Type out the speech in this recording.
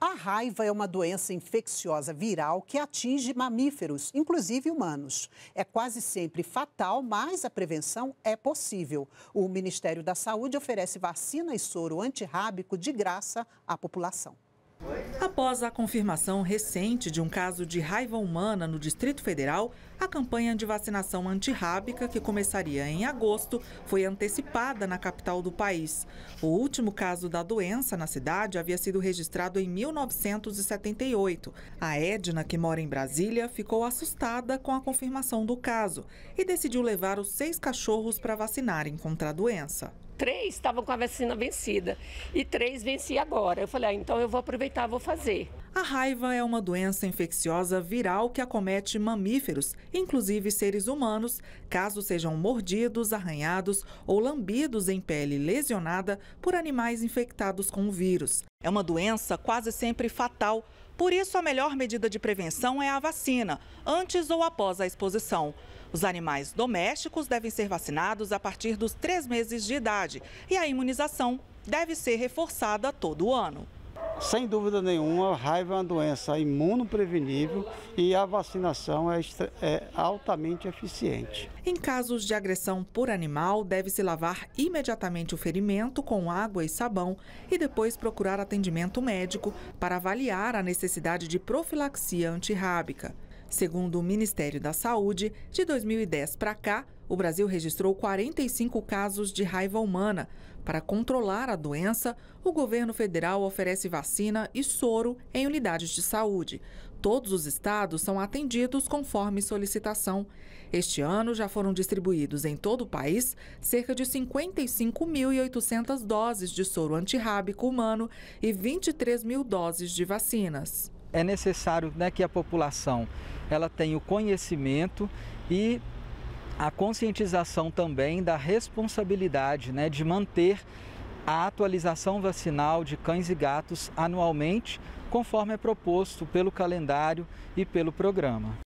A raiva é uma doença infecciosa viral que atinge mamíferos, inclusive humanos. É quase sempre fatal, mas a prevenção é possível. O Ministério da Saúde oferece vacina e soro antirrábico de graça à população. Após a confirmação recente de um caso de raiva humana no Distrito Federal, a campanha de vacinação antirrábica, que começaria em agosto, foi antecipada na capital do país. O último caso da doença na cidade havia sido registrado em 1978. A Edna, que mora em Brasília, ficou assustada com a confirmação do caso e decidiu levar os seis cachorros para vacinarem contra a doença três estavam com a vacina vencida e três venci agora. Eu falei, ah, então eu vou aproveitar, vou fazer. A raiva é uma doença infecciosa viral que acomete mamíferos, inclusive seres humanos, caso sejam mordidos, arranhados ou lambidos em pele lesionada por animais infectados com o vírus. É uma doença quase sempre fatal. Por isso, a melhor medida de prevenção é a vacina, antes ou após a exposição. Os animais domésticos devem ser vacinados a partir dos três meses de idade e a imunização deve ser reforçada todo ano. Sem dúvida nenhuma, a raiva é uma doença imunoprevenível e a vacinação é, é, altamente eficiente. Em casos de agressão por animal, deve-se lavar imediatamente o ferimento com água e sabão e depois procurar atendimento médico para avaliar a necessidade de profilaxia antirrábica. Segundo o Ministério da Saúde, de 2010 para cá, o Brasil registrou 45 casos de raiva humana. Para controlar a doença, o governo federal oferece vacina e soro em unidades de saúde. Todos os estados são atendidos conforme solicitação. Este ano já foram distribuídos em todo o país cerca de 55.800 doses de soro antirrábico humano e 23 mil doses de vacinas é necessário né, que a população ela tenha o conhecimento e a conscientização também da responsabilidade né, de manter a atualização vacinal de cães e gatos anualmente, conforme é proposto pelo calendário e pelo programa.